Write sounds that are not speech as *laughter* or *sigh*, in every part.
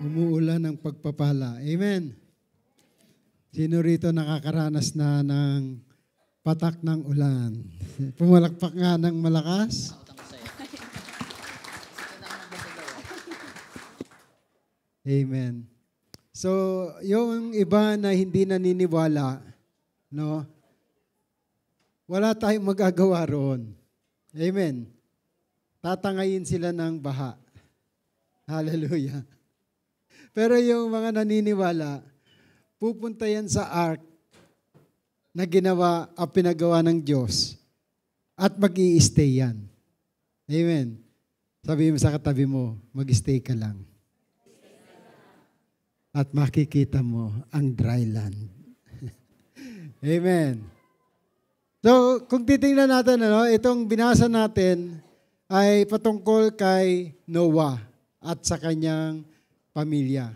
Umuulan ng pagpapala. Amen. Sino rito nakakaranas na ng patak ng ulan? *laughs* Pumalakpak nga ng malakas. Amen. So, yung iba na hindi naniniwala, no? Wala tayong magagawa roon. Amen. Tatangayin sila ng baha. Hallelujah. Pero yung mga naniniwala, pupunta yan sa ark na ginawa at pinagawa ng Diyos at mag stay yan. Amen. Sabi mo sa katabi mo, mag-stay ka lang. At makikita mo ang dry land. *laughs* Amen. So, kung titingnan natin, ano, itong binasa natin ay patungkol kay Noah at sa kanyang pamilya.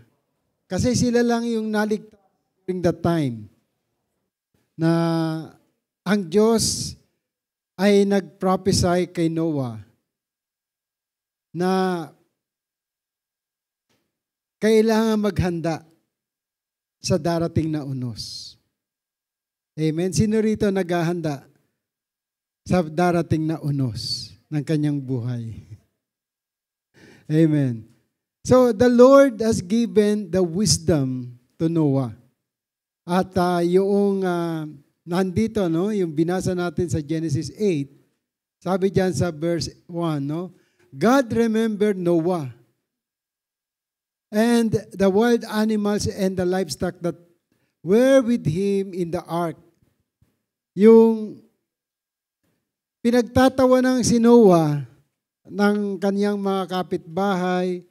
Kasi sila lang yung naligtas during that time na ang Diyos ay nag-prophesy kay Noah na kailangan maghanda sa darating na unos. Amen. Sino rito naghahanda sa darating na unos ng kanyang buhay? *laughs* Amen. So the Lord has given the wisdom to Noah. At uh, yung uh, nandito, no, yung binasa natin sa Genesis 8, sabi diyan sa verse 1, no, God remembered Noah and the wild animals and the livestock that were with him in the ark. Yung pinagtatawa ng si Noah ng kanyang mga kapitbahay,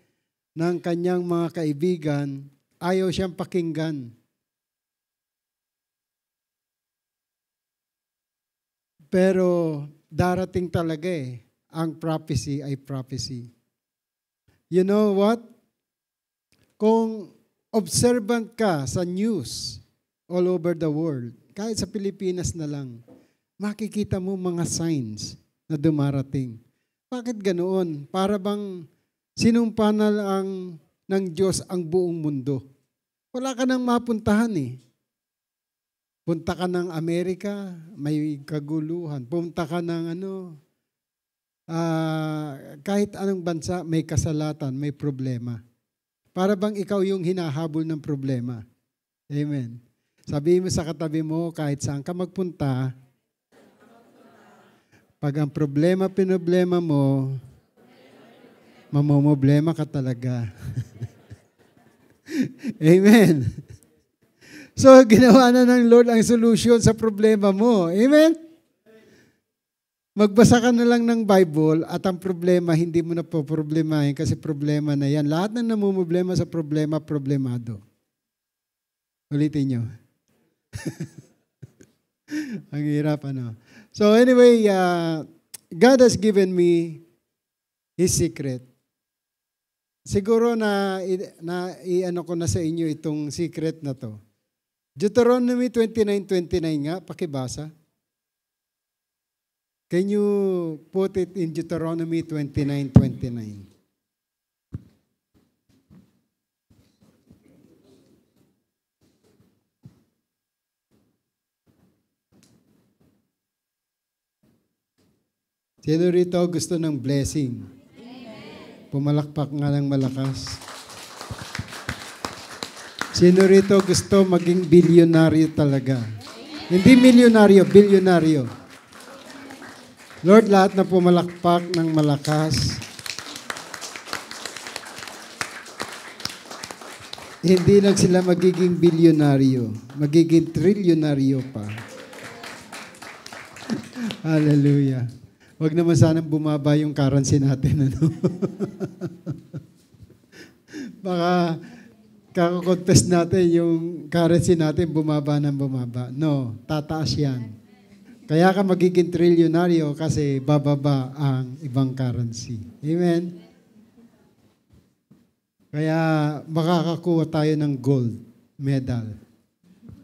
ng kanyang mga kaibigan, ayaw siyang pakinggan. Pero darating talaga eh, ang prophecy ay prophecy. You know what? Kung observant ka sa news all over the world, kahit sa Pilipinas na lang, makikita mo mga signs na dumarating. Bakit ganoon? Para bang Sinumpa ang ng Diyos ang buong mundo. Wala ka nang mapuntahan eh. Punta ka ng Amerika, may kaguluhan. Punta ka ng ano, uh, kahit anong bansa, may kasalatan, may problema. Para bang ikaw yung hinahabol ng problema. Amen. Sabihin mo sa katabi mo, kahit saan ka magpunta, pag ang problema, pinoblema mo, mamomoblema ka talaga. *laughs* Amen. So, ginawa na ng Lord ang solution sa problema mo. Amen? Magbasa ka na lang ng Bible at ang problema, hindi mo na po problemahin kasi problema na yan. Lahat na namumblema sa problema, problemado. Ulitin nyo. *laughs* ang hirap, ano? So anyway, uh, God has given me His secret. Siguro na, na iano ko na sa inyo itong secret na to. Deuteronomy 29.29 29 nga, pakibasa. Can you put it in Deuteronomy 29.29? 29? Sino rito gusto ng blessing? Pumalakpak nga ng malakas. Sino rito gusto maging bilyonaryo talaga? Hindi milyonaryo, bilyonaryo. Lord, lahat na pumalakpak ng malakas. Hindi lang sila magiging bilyonaryo, magiging trilyonaryo pa. *laughs* Hallelujah wag naman sanang bumaba yung currency natin. Ano? *laughs* Baka kakocontest natin yung currency natin bumaba ng bumaba. No, tataas yan. Kaya ka magiging trilyonaryo kasi bababa ang ibang currency. Amen? Kaya makakakuha tayo ng gold medal.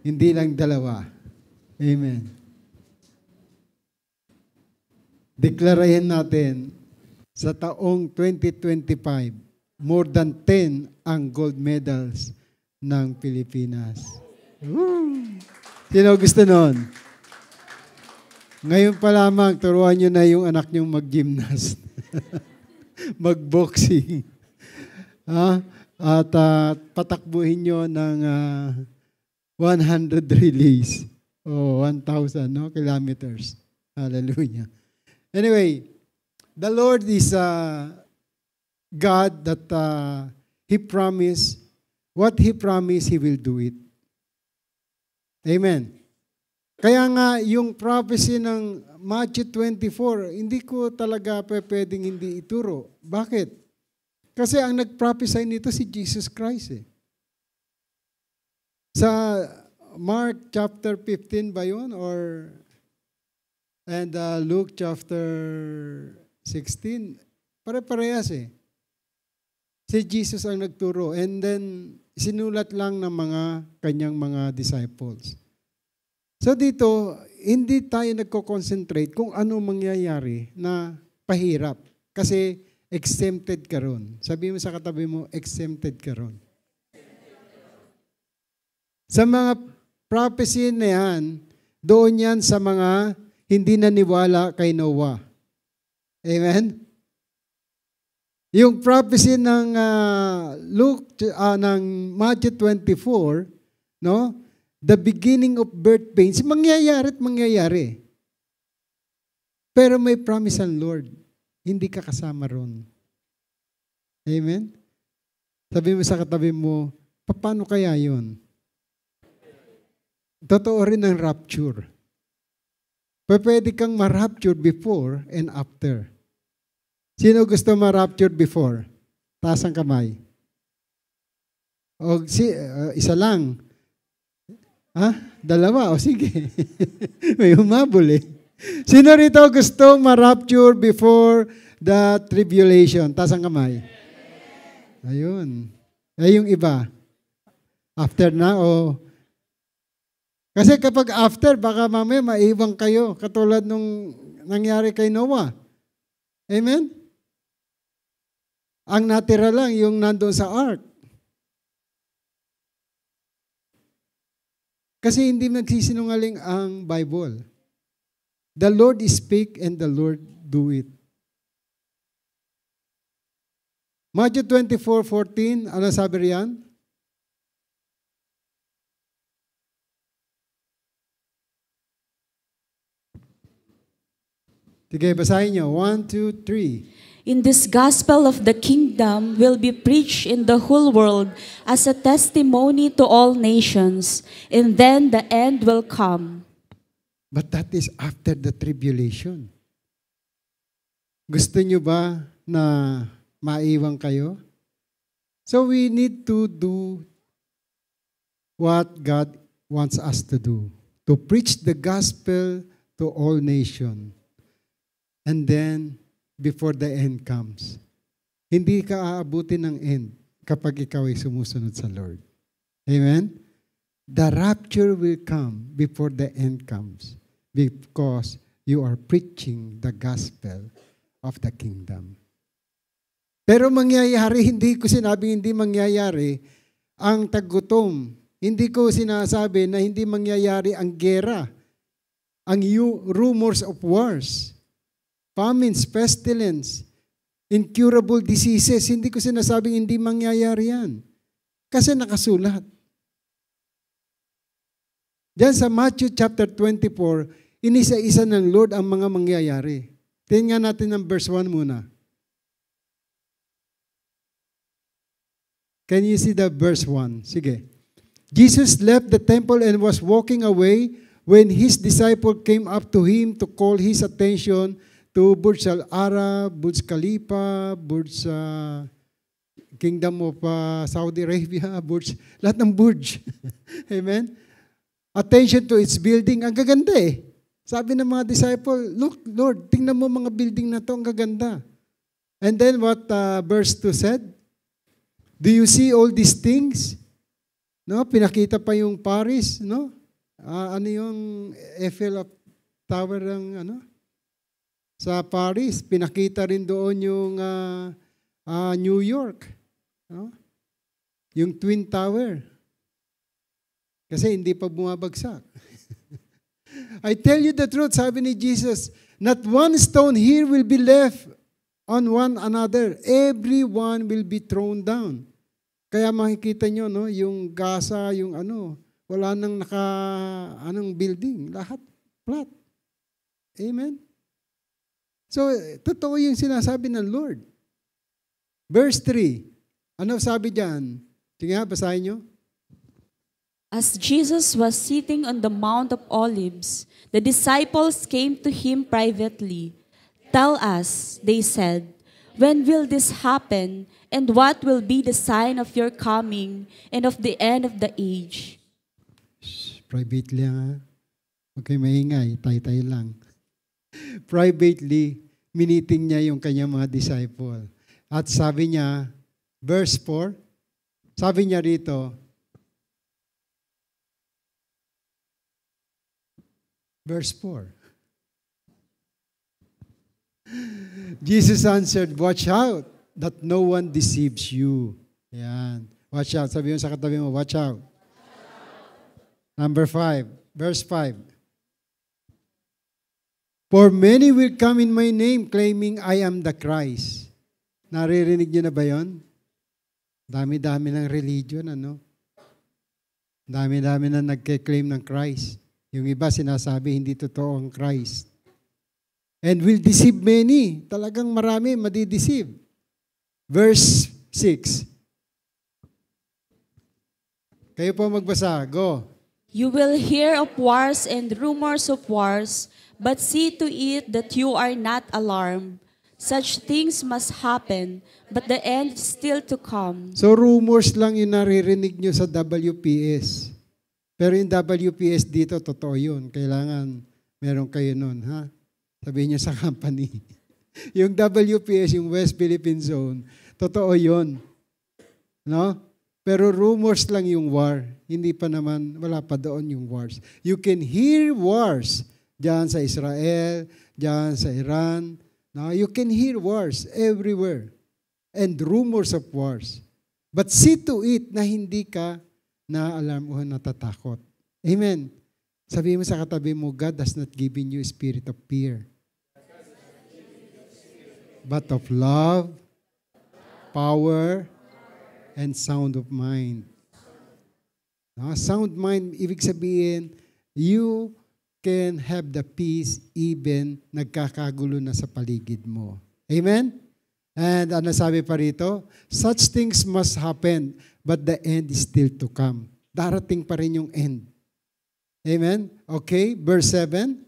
Hindi lang dalawa. Amen deklarahin natin sa taong 2025, more than 10 ang gold medals ng Pilipinas. Woo! Sino gusto nun? Ngayon pa lamang, turuan nyo na yung anak nyong mag-gymnast. *laughs* mag-boxing. ha? At uh, patakbuhin nyo ng uh, ah, 100 release. O oh, 1,000 no? kilometers. Hallelujah. Anyway, the Lord is uh, God that uh, He promised. What He promised, He will do it. Amen. Kaya nga, yung prophecy ng Matthew 24, hindi ko talaga pwedeng hindi ituro. Bakit? Kasi ang nag-prophesy nito si Jesus Christ eh. Sa Mark chapter 15 ba yun? Or and uh, Luke chapter 16, pare-parehas eh. Si Jesus ang nagturo and then sinulat lang ng mga kanyang mga disciples. So dito, hindi tayo nagko-concentrate kung ano mangyayari na pahirap. Kasi exempted ka ron. Sabi mo sa katabi mo, exempted ka ron. Sa mga prophecy na yan, doon yan sa mga hindi naniwala kay Noah. Amen? Yung prophecy ng uh, Luke uh, ng Matthew 24, no? The beginning of birth pains, mangyayari at mangyayari. Pero may promise ang Lord, hindi ka kasama ron. Amen? Sabi mo sa katabi mo, paano kaya yon? Totoo rin ang rapture pwede kang marapture before and after. Sino gusto ma marapture before? Taas ang kamay. O si, uh, isa lang. Ha? Dalawa. O sige. *laughs* May humabol eh. Sino rito gusto ma marapture before the tribulation? Taas ang kamay. Ayun. Ay eh, yung iba. After na o kasi kapag after, baka mamaya maiwan kayo, katulad nung nangyari kay Noah. Amen? Ang natira lang yung nandun sa ark. Kasi hindi nagsisinungaling ang Bible. The Lord speak and the Lord do it. Matthew 24:14, ano sabi riyan? Sige, basahin nyo. One, two, three. In this gospel of the kingdom will be preached in the whole world as a testimony to all nations, and then the end will come. But that is after the tribulation. Gusto nyo ba na maiwan kayo? So we need to do what God wants us to do. To preach the gospel to all nations and then before the end comes. Hindi ka aabutin ng end kapag ikaw ay sumusunod sa Lord. Amen? The rapture will come before the end comes because you are preaching the gospel of the kingdom. Pero mangyayari, hindi ko sinabi hindi mangyayari ang taggutom. Hindi ko sinasabi na hindi mangyayari ang gera, ang rumors of wars famines, pestilence, incurable diseases. Hindi ko sinasabing hindi mangyayari yan. Kasi nakasulat. Diyan sa Matthew chapter 24, inisa-isa ng Lord ang mga mangyayari. Tingnan natin ang verse 1 muna. Can you see the verse 1? Sige. Jesus left the temple and was walking away when his disciple came up to him to call his attention to Burj Al Arab, Burj Khalifa, Burj uh, Kingdom of uh, Saudi Arabia, *laughs* Burj, lahat ng Burj. *laughs* Amen? Attention to its building. Ang gaganda eh. Sabi ng mga disciple, look, Lord, tingnan mo mga building na to, ang gaganda. And then what uh, verse 2 said? Do you see all these things? No, pinakita pa yung Paris, no? Uh, ano yung Eiffel Tower ng ano? sa Paris. Pinakita rin doon yung uh, uh, New York. No? Yung Twin Tower. Kasi hindi pa bumabagsak. *laughs* I tell you the truth, sabi ni Jesus, not one stone here will be left on one another. Everyone will be thrown down. Kaya makikita nyo, no, yung Gaza, yung ano, wala nang naka, anong building. Lahat flat. Amen? So, totoo yung sinasabi ng Lord. Verse 3, ano sabi diyan? Tingnan, nga, basahin nyo. As Jesus was sitting on the Mount of Olives, the disciples came to him privately. Tell us, they said, when will this happen, and what will be the sign of your coming and of the end of the age? Shh, private lang ha. Huwag kayo maingay, tay-tay lang privately, miniting niya yung kanyang mga disciple. At sabi niya, verse 4, sabi niya rito, verse 4, Jesus answered, watch out that no one deceives you. Yan. Watch out. Sabi mo sa katabi mo, watch out. Number 5, verse 5. For many will come in my name, claiming I am the Christ. Naririnig niyo na ba yon? Dami-dami ng religion, ano? Dami-dami na nagke-claim ng Christ. Yung iba sinasabi, hindi totoo ang Christ. And will deceive many. Talagang marami madideceive. Verse 6. Kayo po magbasa. Go. You will hear of wars and rumors of wars. But see to it that you are not alarmed. Such things must happen, but the end is still to come. So rumors lang yung naririnig nyo sa WPS. Pero yung WPS dito, totoo yun. Kailangan meron kayo nun, ha? Sabihin nyo sa *laughs* company. yung WPS, yung West Philippine Zone, totoo yun. No? Pero rumors lang yung war. Hindi pa naman, wala pa doon yung wars. You can hear wars, Diyan sa Israel, diyan sa Iran. Now, you can hear wars everywhere and rumors of wars. But see to it na hindi ka na-alarm o natatakot. Amen. Sabi mo sa katabi mo, God has not given you a spirit of fear. But of love, power, and sound of mind. No, sound mind, ibig sabihin, you can have the peace even nagkakagulo na sa paligid mo. Amen? And ano sabi pa rito? Such things must happen, but the end is still to come. Darating pa rin yung end. Amen? Okay, verse 7.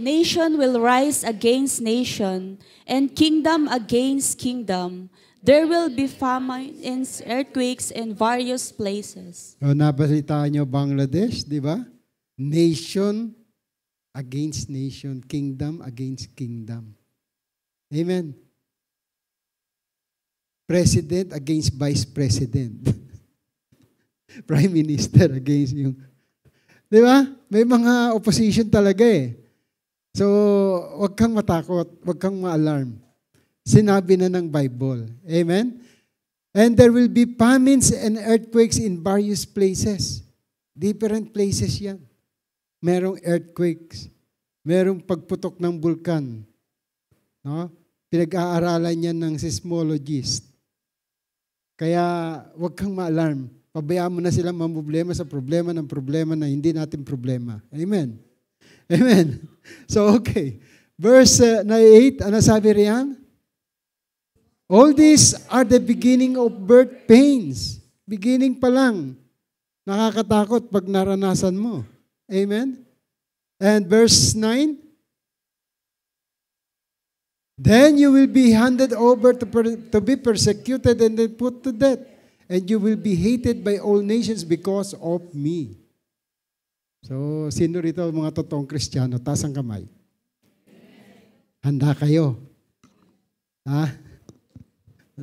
Nation will rise against nation, and kingdom against kingdom, There will be famines, earthquakes in various places. So, nabalitaan niyo Bangladesh, di ba? Nation against nation, kingdom against kingdom. Amen. President against vice president. *laughs* Prime minister against yung... Di ba? May mga opposition talaga eh. So, wag kang matakot, wag kang ma-alarm. Sinabi na ng Bible. Amen? And there will be famines and earthquakes in various places. Different places yan. Merong earthquakes. Merong pagputok ng bulkan. No? Pinag-aaralan yan ng seismologist. Kaya wag kang ma-alarm. Pabayaan mo na silang mamblema sa problema ng problema na hindi natin problema. Amen. Amen. *laughs* So okay. Verse uh, 8, ano sabi riyan? All these are the beginning of birth pains. Beginning pa lang. Nakakatakot pag naranasan mo. Amen? And verse 9, Then you will be handed over to, per, to be persecuted and then put to death. And you will be hated by all nations because of me. So, sino rito mga totoong kristyano? Tasang kamay. Handa kayo. Ha?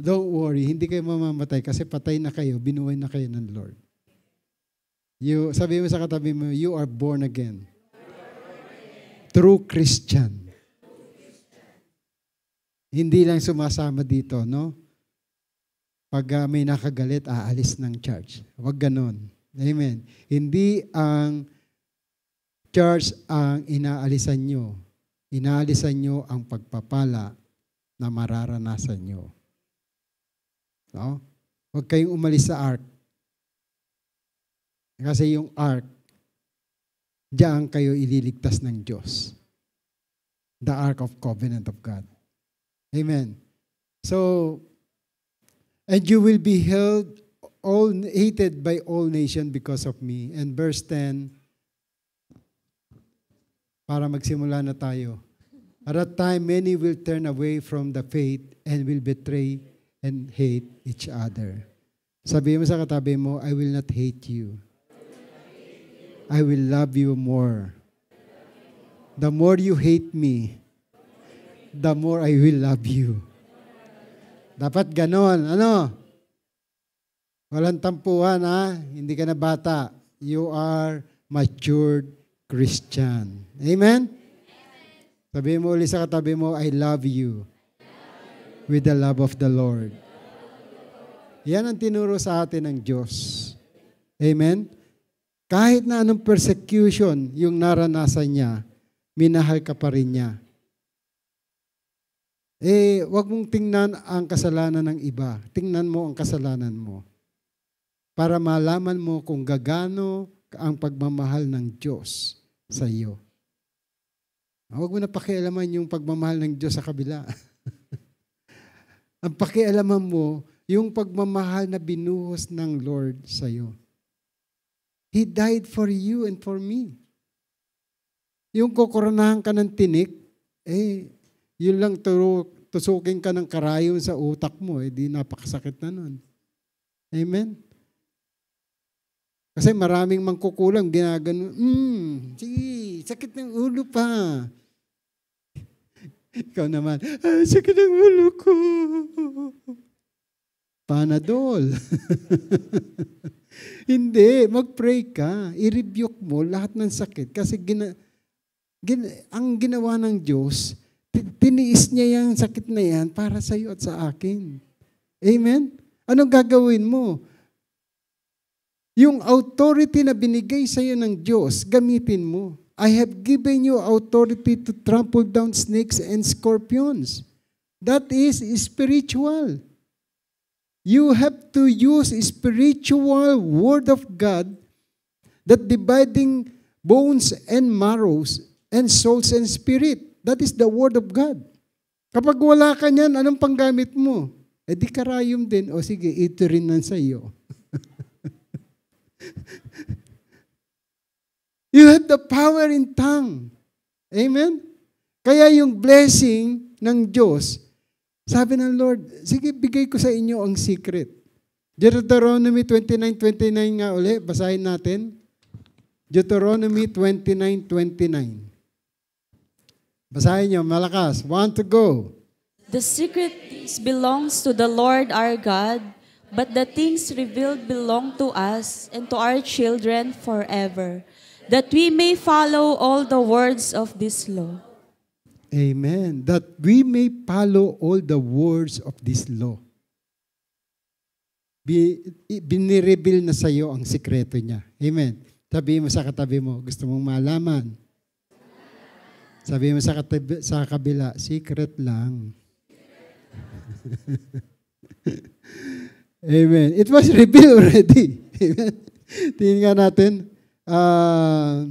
Don't worry, hindi kayo mamamatay kasi patay na kayo, binuhay na kayo ng Lord. You, sabi mo sa katabi mo, you are born again. True Christian. Hindi lang sumasama dito, no? Pag uh, may nakagalit, aalis ng church. Huwag ganon. Amen. Hindi ang church ang inaalisan nyo. Inaalisan nyo ang pagpapala na mararanasan nyo. No? Huwag kayong umalis sa ark. Kasi yung ark, diyan kayo ililigtas ng Diyos. The ark of covenant of God. Amen. So, and you will be held all hated by all nation because of me. And verse 10, para magsimula na tayo. At that time, many will turn away from the faith and will betray and hate each other. Sabi mo sa katabi mo, I will not hate you. I will love you more. The more you hate me, the more I will love you. Dapat ganon. Ano? Walang tampuhan, ha? Hindi ka na bata. You are matured Christian. Amen? Amen. Sabi mo ulit sa katabi mo, I love you with the love of the Lord. Yan ang tinuro sa atin ng Diyos. Amen? Kahit na anong persecution yung naranasan niya, minahal ka pa rin niya. Eh, wag mong tingnan ang kasalanan ng iba. Tingnan mo ang kasalanan mo. Para malaman mo kung gagano ang pagmamahal ng Diyos sa iyo. Huwag ah, mo na pakialaman yung pagmamahal ng Diyos sa kabila. *laughs* Ang pakialaman mo, yung pagmamahal na binuhos ng Lord sa iyo. He died for you and for me. Yung kukoronahan ka ng tinik, eh, yun lang turo, tusukin ka ng karayon sa utak mo, eh, di napakasakit na nun. Amen? Kasi maraming mangkukulam, ginagano, hmm, sige, sakit ng ulo pa. Ikaw naman, ay, ah, sakit ang ulo ko. Panadol. *laughs* Hindi, mag-pray ka. I-rebuke mo lahat ng sakit. Kasi gina, gina, ang ginawa ng Diyos, tiniis niya yung sakit na yan para sa iyo at sa akin. Amen? Anong gagawin mo? Yung authority na binigay sa iyo ng Diyos, gamitin mo. I have given you authority to trample down snakes and scorpions. That is spiritual. You have to use spiritual word of God that dividing bones and marrows and souls and spirit. That is the word of God. Kapag wala ka niyan, anong panggamit mo? E di karayom din. O sige, ito rin na sa iyo. You have the power in tongue. Amen? Kaya yung blessing ng Diyos, sabi ng Lord, sige, bigay ko sa inyo ang secret. Deuteronomy 29.29 nga uli, basahin natin. Deuteronomy 29.29. Basahin nyo, malakas. Want to go. The secret things belongs to the Lord our God, but the things revealed belong to us and to our children forever that we may follow all the words of this law. Amen. That we may follow all the words of this law. Binireveal na sa iyo ang sikreto niya. Amen. Sabi mo sa katabi mo, gusto mong malaman. Sabi mo sa, katabi, sa kabila, secret lang. *laughs* Amen. It was revealed already. *laughs* Amen. Tingnan natin. Uh,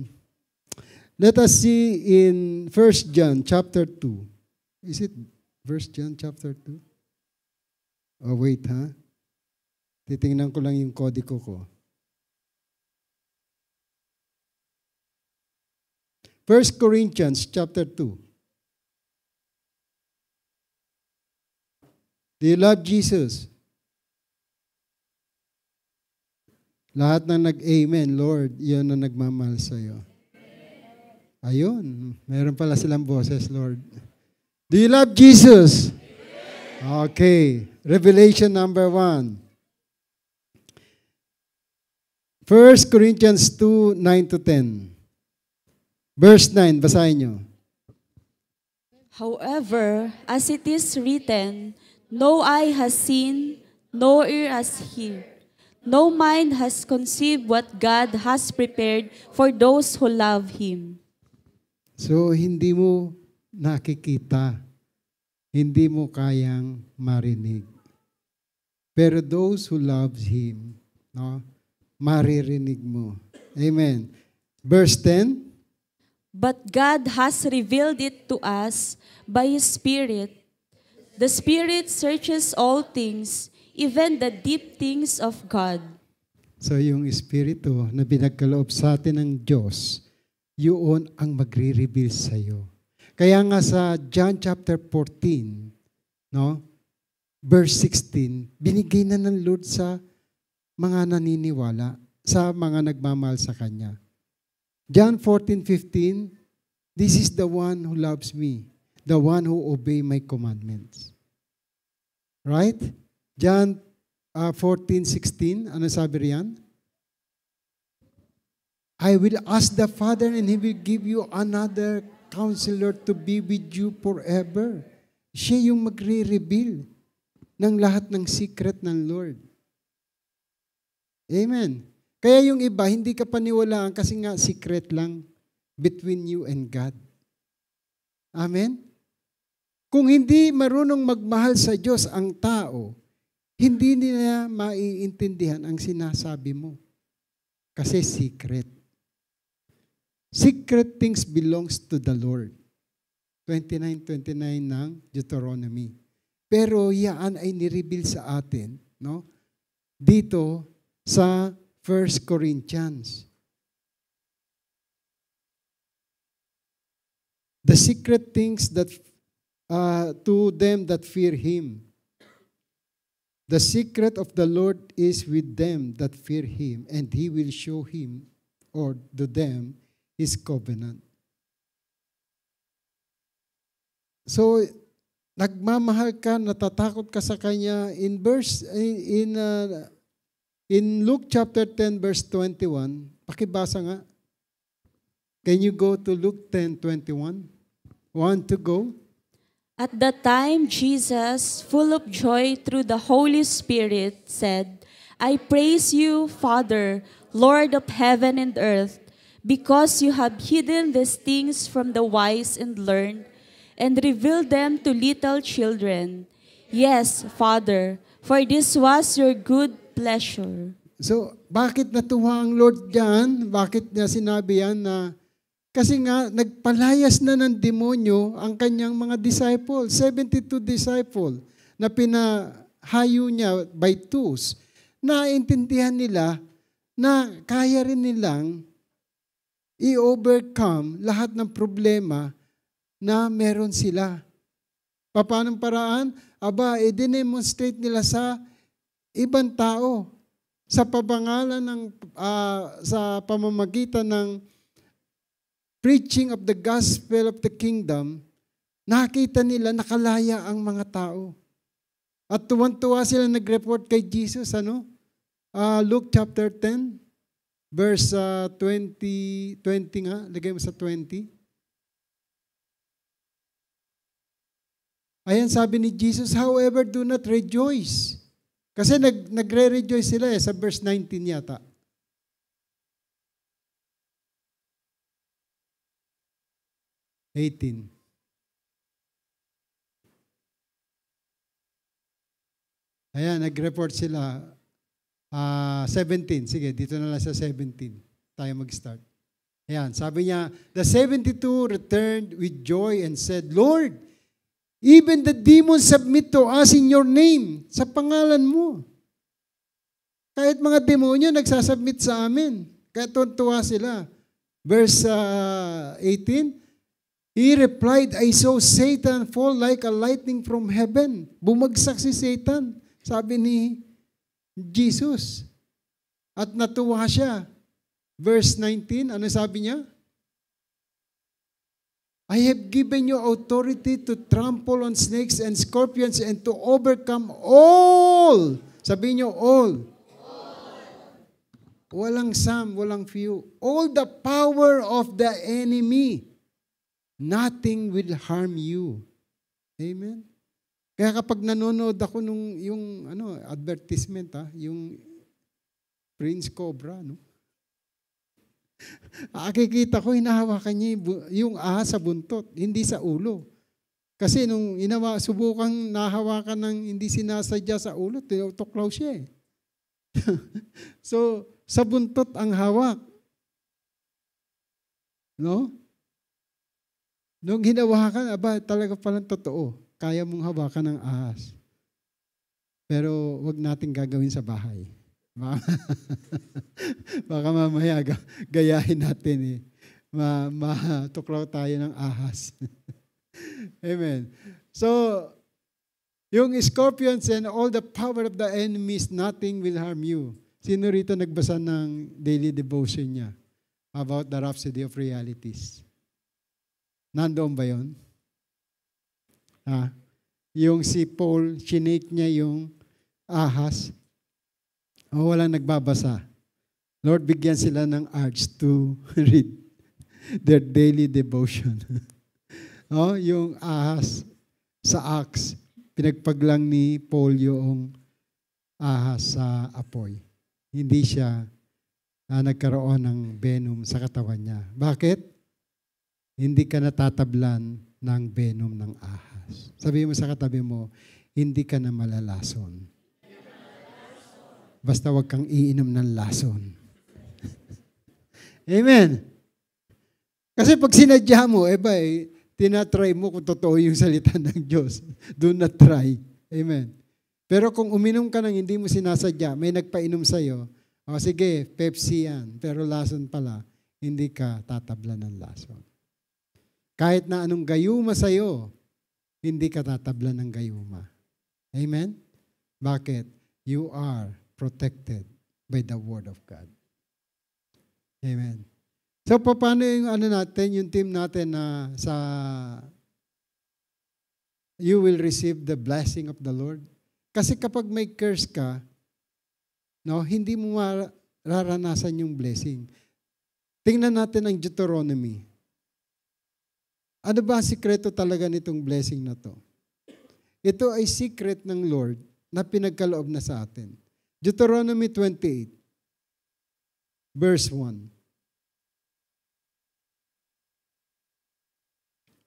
let us see in 1 John chapter 2. Is it 1 John chapter 2? Oh, wait ha. Huh? Titingnan ko lang yung kodiko ko. 1 Corinthians chapter 2. Do you love Jesus? Lahat na nag-amen, Lord, yun ang nagmamahal sa'yo. Ayun, meron pala silang boses, Lord. Do you love Jesus? Okay, Revelation number one. 1 Corinthians 2, 9 to 10. Verse 9, basahin nyo. However, as it is written, no eye has seen, no ear has heard No mind has conceived what God has prepared for those who love Him. So, hindi mo nakikita. Hindi mo kayang marinig. Pero those who love Him, no, maririnig mo. Amen. Verse 10, But God has revealed it to us by His Spirit. The Spirit searches all things, even the deep things of God. So yung Espiritu na binagkaloob sa atin ng Diyos, yun ang magre-reveal sa iyo. Kaya nga sa John chapter 14, no? Verse 16, binigay na ng Lord sa mga naniniwala, sa mga nagmamahal sa Kanya. John 14:15, This is the one who loves me, the one who obey my commandments. Right? John uh, 14:16 16, ano sabi riyan? I will ask the Father and He will give you another counselor to be with you forever. Siya yung magre-reveal ng lahat ng secret ng Lord. Amen. Kaya yung iba, hindi ka paniwalaan kasi nga secret lang between you and God. Amen? Kung hindi marunong magmahal sa Diyos ang tao, hindi nila maiintindihan ang sinasabi mo. Kasi secret. Secret things belongs to the Lord. 29-29 ng Deuteronomy. Pero yaan ay nireveal sa atin, no? Dito sa 1 Corinthians. The secret things that uh, to them that fear Him The secret of the Lord is with them that fear him, and he will show him or to them his covenant. So, nagmamahal ka, natatakot ka sa kanya in verse in in, uh, in Luke chapter 10 verse 21. Pakibasa nga. Can you go to Luke 10:21? Want to go? At that time, Jesus, full of joy through the Holy Spirit, said, I praise you, Father, Lord of heaven and earth, because you have hidden these things from the wise and learned, and revealed them to little children. Yes, Father, for this was your good pleasure. So, bakit natuwa ang Lord dyan? Bakit niya sinabi yan na kasi nga, nagpalayas na ng demonyo ang kanyang mga disciple, 72 disciple, na pinahayo niya by twos. Naintindihan nila na kaya rin nilang i-overcome lahat ng problema na meron sila. Paano paraan? Aba, i-demonstrate nila sa ibang tao sa pabangalan ng uh, sa pamamagitan ng preaching of the gospel of the kingdom, nakita nila nakalaya ang mga tao. At tuwan-tuwa sila nag-report kay Jesus, ano? Uh, Luke chapter 10, verse uh, 20, 20 nga, lagay mo sa 20. Ayan sabi ni Jesus, however, do not rejoice. Kasi nag, nagre-rejoice sila eh, sa verse 19 yata. 18. Ayan, nag-report sila. Uh, ah, 17. Sige, dito na lang sa 17. Tayo mag-start. Ayan, sabi niya, The 72 returned with joy and said, Lord, even the demons submit to us in your name, sa pangalan mo. Kahit mga demonyo nagsasubmit sa amin. Kaya tuntua sila. Verse uh, ah, 18, He replied, I saw Satan fall like a lightning from heaven. Bumagsak si Satan, sabi ni Jesus. At natuwa siya. Verse 19, ano sabi niya? I have given you authority to trample on snakes and scorpions and to overcome all. Sabi niyo, all. all. Walang some, walang few. All the power of the enemy. Nothing will harm you. Amen? Kaya kapag nanonood ako nung yung ano, advertisement, ha, ah, yung Prince Cobra, no? *laughs* Akikita ko, hinahawakan niya yung aha sa buntot, hindi sa ulo. Kasi nung inawa, subukang nahawakan ng hindi sinasadya sa ulo, tinutuklaw siya eh. *laughs* so, sa buntot ang hawak. No? Nung hinawakan, aba, talaga palang totoo. Kaya mong hawakan ng ahas. Pero wag natin gagawin sa bahay. Baka, *laughs* baka mamaya gayahin natin eh. Ma, tuklaw tayo ng ahas. *laughs* Amen. So, yung scorpions and all the power of the enemies, nothing will harm you. Sino rito nagbasa ng daily devotion niya about the rhapsody of realities? Nandoon ba yon? Ha? Yung si Paul, chinake niya yung ahas. O oh, walang nagbabasa. Lord, bigyan sila ng arts to *laughs* read their daily devotion. *laughs* oh, yung ahas sa Acts, pinagpaglang ni Paul yung ahas sa apoy. Hindi siya ah, nagkaroon ng venom sa katawan niya. Bakit? hindi ka natatablan ng venom ng ahas. Sabi mo sa katabi mo, hindi ka na malalason. Basta wag kang iinom ng lason. *laughs* Amen. Kasi pag sinadya mo, eh ba, eh, tinatry mo kung totoo yung salita *laughs* ng Diyos. Do not try. Amen. Pero kung uminom ka ng hindi mo sinasadya, may nagpainom sa'yo, o oh, sige, Pepsi yan, pero lason pala, hindi ka tatablan ng lason. Kahit na anong gayuma sa iyo, hindi ka tatabla ng gayuma. Amen? Bakit? You are protected by the Word of God. Amen. So, paano yung ano natin, yung team natin na sa you will receive the blessing of the Lord? Kasi kapag may curse ka, no, hindi mo mararanasan yung blessing. Tingnan natin ang Deuteronomy. Ano ba ang sikreto talaga nitong blessing na to? Ito ay secret ng Lord na pinagkaloob na sa atin. Deuteronomy 28, verse 1.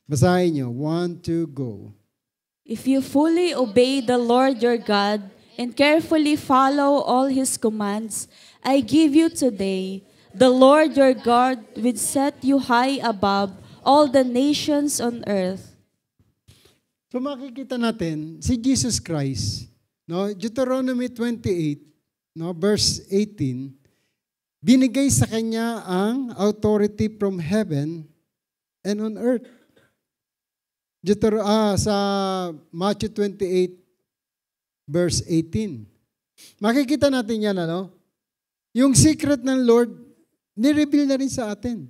Basahin nyo. One, two, go. If you fully obey the Lord your God and carefully follow all His commands, I give you today, the Lord your God will set you high above all the nations on earth. So makikita natin, si Jesus Christ, no, Deuteronomy 28, no, verse 18, binigay sa kanya ang authority from heaven and on earth. Deuter ah, sa Matthew 28, verse 18. Makikita natin yan, ano? Yung secret ng Lord, nireveal na rin sa atin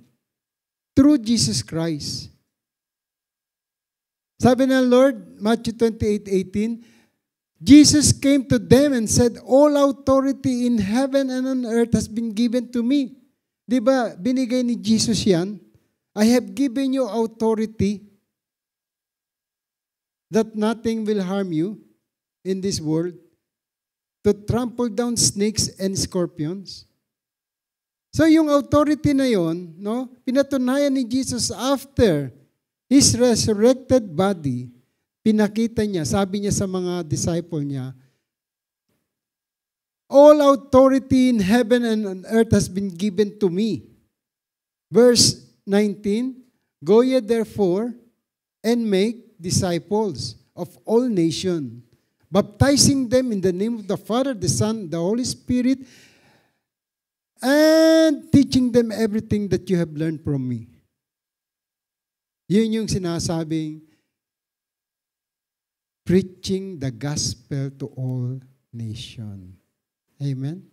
through Jesus Christ. Sabi ng Lord, Matthew 28:18, Jesus came to them and said, All authority in heaven and on earth has been given to me. Di ba, binigay ni Jesus yan? I have given you authority that nothing will harm you in this world to trample down snakes and scorpions So yung authority na yon, no, pinatunayan ni Jesus after his resurrected body, pinakita niya, sabi niya sa mga disciple niya, All authority in heaven and on earth has been given to me. Verse 19, Go ye therefore and make disciples of all nations, baptizing them in the name of the Father, the Son, the Holy Spirit, and teaching them everything that you have learned from me. Yun yung sinasabing preaching the gospel to all nation. Amen?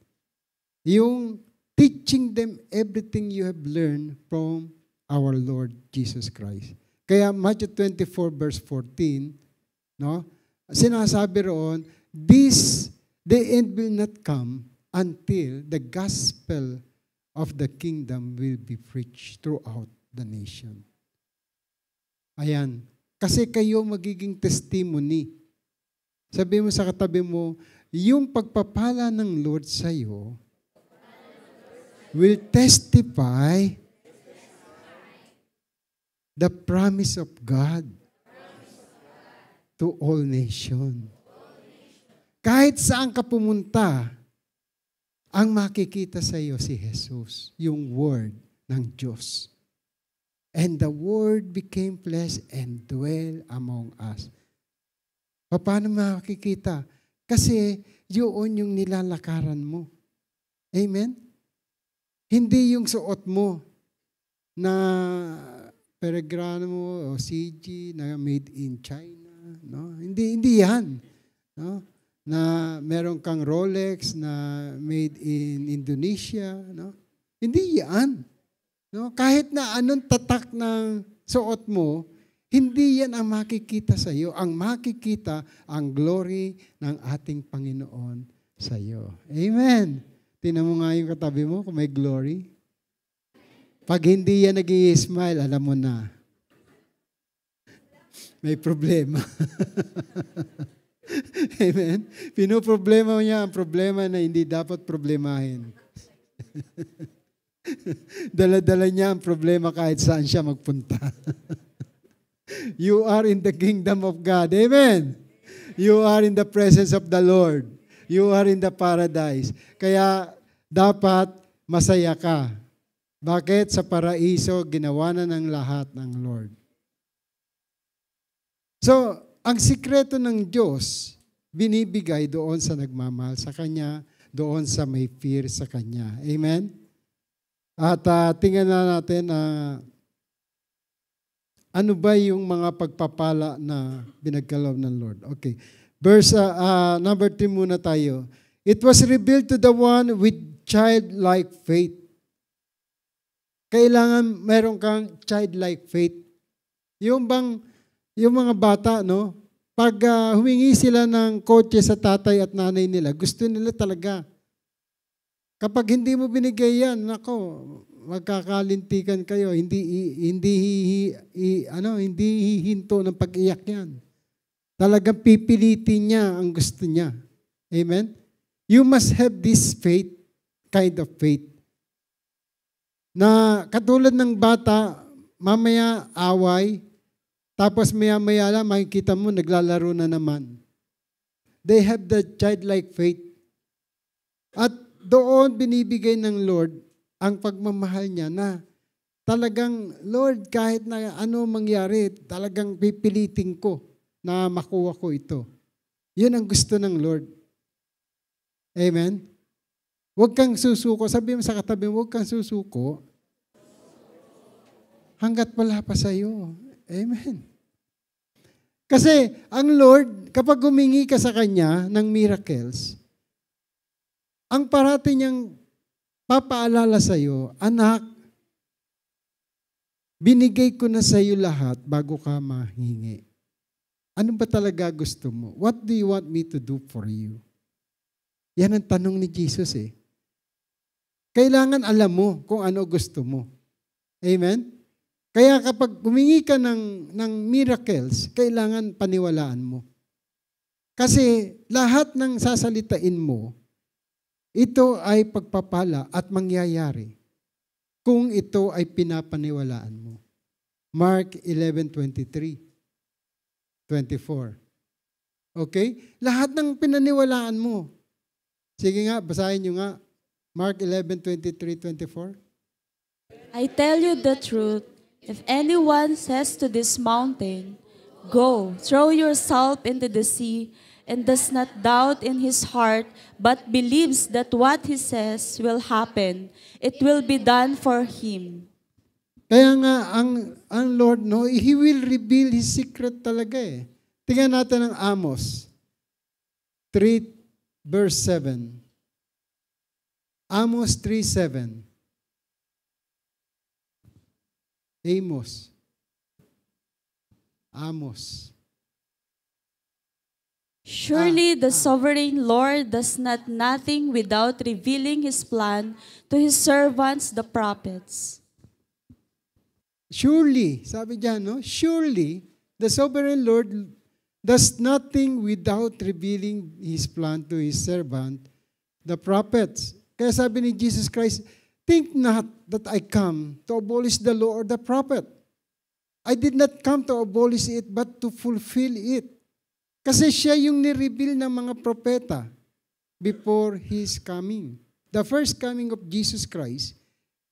Yung teaching them everything you have learned from our Lord Jesus Christ. Kaya Matthew 24 verse 14, no? Sinasabi roon, this, the end will not come until the gospel of the kingdom will be preached throughout the nation. Ayan. Kasi kayo magiging testimony. Sabi mo sa katabi mo, yung pagpapala ng Lord sa iyo will testify the promise of God to all nation. Kahit saan ka pumunta, ang makikita sa iyo si Jesus, yung Word ng Diyos. And the Word became flesh and dwell among us. Paano makikita? Kasi yun yung nilalakaran mo. Amen? Hindi yung suot mo na peregrano mo o CG na made in China. No? Hindi, hindi yan. No? na meron kang Rolex na made in Indonesia, no? Hindi yan. No? Kahit na anong tatak ng suot mo, hindi yan ang makikita sa iyo. Ang makikita ang glory ng ating Panginoon sa iyo. Amen. Tinan mo nga yung katabi mo kung may glory. Pag hindi yan nag smile alam mo na. May problema. *laughs* *laughs* Amen? Pinoproblema niya ang problema na hindi dapat problemahin. *laughs* Dala-dala niya ang problema kahit saan siya magpunta. *laughs* you are in the kingdom of God. Amen? You are in the presence of the Lord. You are in the paradise. Kaya dapat masaya ka. Bakit? Sa paraiso, ginawa na ng lahat ng Lord. So, ang sikreto ng Diyos, binibigay doon sa nagmamahal sa Kanya, doon sa may fear sa Kanya. Amen? At uh, tingnan na natin na uh, ano ba yung mga pagpapala na binagkalaw ng Lord. Okay. Verse uh, uh, number 3 muna tayo. It was revealed to the one with childlike faith. Kailangan meron kang childlike faith. Yung bang yung mga bata, no? Pag uh, humingi sila ng kotse sa tatay at nanay nila, gusto nila talaga. Kapag hindi mo binigay yan, nako, magkakalintikan kayo. Hindi hindi hi, ano, hindi hihinto ng pag-iyak yan. Talagang pipilitin niya ang gusto niya. Amen? You must have this faith, kind of faith. Na katulad ng bata, mamaya away, tapos maya-maya lang, makikita mo, naglalaro na naman. They have the childlike faith. At doon binibigay ng Lord ang pagmamahal niya na talagang, Lord, kahit na ano mangyari, talagang pipiliting ko na makuha ko ito. Yun ang gusto ng Lord. Amen? Huwag kang susuko. Sabi mo sa katabi, mo, huwag kang susuko hanggat wala pa sa iyo. Amen. Kasi ang Lord, kapag gumingi ka sa Kanya ng miracles, ang parati niyang papaalala sa iyo, anak, binigay ko na sa iyo lahat bago ka mahingi. Ano ba talaga gusto mo? What do you want me to do for you? Yan ang tanong ni Jesus eh. Kailangan alam mo kung ano gusto mo. Amen? Kaya kapag humingi ka ng, ng miracles, kailangan paniwalaan mo. Kasi lahat ng sasalitain mo, ito ay pagpapala at mangyayari kung ito ay pinapaniwalaan mo. Mark 11:23 24 Okay? Lahat ng pinaniwalaan mo. Sige nga, basahin nyo nga. Mark 11.23 24. I tell you the truth. If anyone says to this mountain, Go, throw yourself into the sea, and does not doubt in his heart, but believes that what he says will happen, it will be done for him. Kaya nga, ang, ang Lord, no, He will reveal His secret talaga eh. Tingnan natin ang Amos 3 verse 7. Amos 3.7 Amos. Amos. Surely ah, the ah. sovereign Lord does not nothing without revealing his plan to his servants the prophets. Surely, sabi diyan, no? Surely the sovereign Lord does nothing without revealing his plan to his servant the prophets. Kaya sabi ni Jesus Christ, think not that I come to abolish the law or the prophet. I did not come to abolish it but to fulfill it. Kasi siya yung nireveal ng mga propeta before His coming. The first coming of Jesus Christ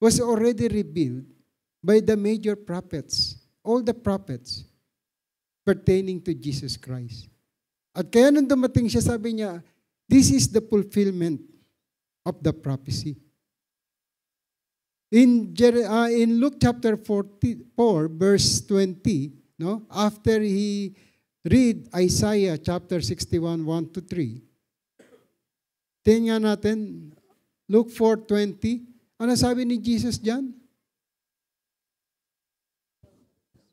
was already revealed by the major prophets, all the prophets pertaining to Jesus Christ. At kaya nung dumating siya, sabi niya, this is the fulfillment of the prophecy. In, Jer- uh, in Luke chapter 44, verse 20, no? after he read Isaiah chapter 61, 1 to 3, tingnan natin, Luke 4.20, ano sabi ni Jesus dyan?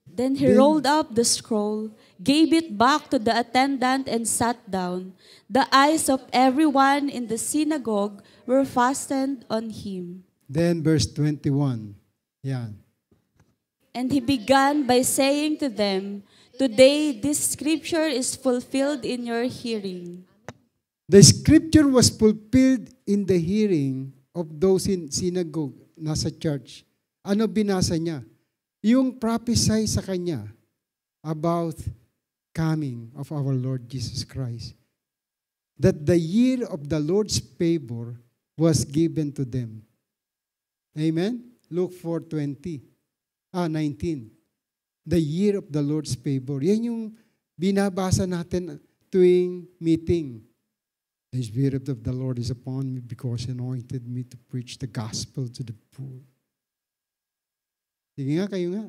Then he Then, rolled up the scroll, gave it back to the attendant, and sat down. The eyes of everyone in the synagogue were fastened on him. Then verse 21. Yan. And he began by saying to them, Today this scripture is fulfilled in your hearing. The scripture was fulfilled in the hearing of those in synagogue, nasa church. Ano binasa niya? Yung prophesy sa kanya about coming of our Lord Jesus Christ. That the year of the Lord's favor was given to them. Amen? Luke 4.20. Ah, 19. The year of the Lord's favor. Yan yung binabasa natin tuwing meeting. The Spirit of the Lord is upon me because He anointed me to preach the gospel to the poor. Sige nga, kayo nga.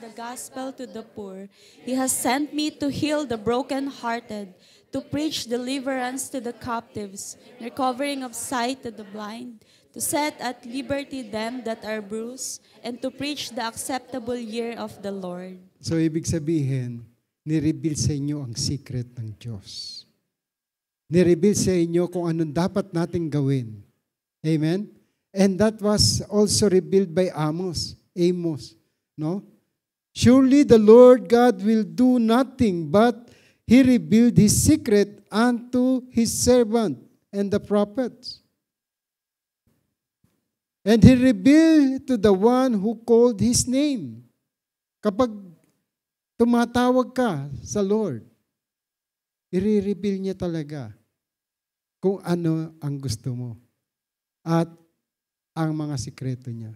the gospel to the poor. He has sent me to heal the brokenhearted, to preach deliverance to the captives, recovering of sight to the blind, to set at liberty them that are bruised, and to preach the acceptable year of the Lord. So ibig sabihin, nireveal sa inyo ang secret ng Diyos. Nireveal sa inyo kung anong dapat nating gawin. Amen? And that was also revealed by Amos. Amos, no? Surely the Lord God will do nothing but He revealed his secret unto his servant and the prophets. And he revealed to the one who called his name. Kapag tumatawag ka sa Lord, i-reveal niya talaga kung ano ang gusto mo at ang mga sikreto niya.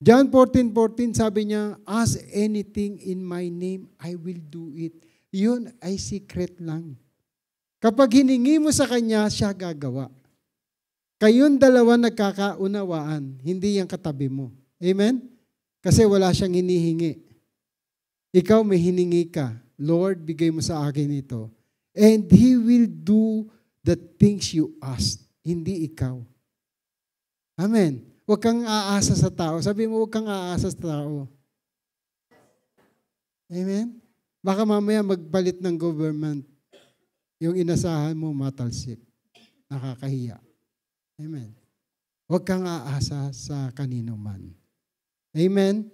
John 14:14 14, sabi niya, ask anything in my name, I will do it. Yun ay secret lang. Kapag hiningi mo sa kanya, siya gagawa. Kayong dalawa nagkakaunawaan, hindi yung katabi mo. Amen? Kasi wala siyang hinihingi. Ikaw may hiningi ka. Lord, bigay mo sa akin ito. And He will do the things you ask, hindi ikaw. Amen. Huwag kang aasa sa tao. Sabi mo, huwag kang aasa sa tao. Amen? Baka mamaya magbalit ng government. Yung inasahan mo, matalsik. Nakakahiya. Amen. Huwag kang aasa sa kanino man. Amen?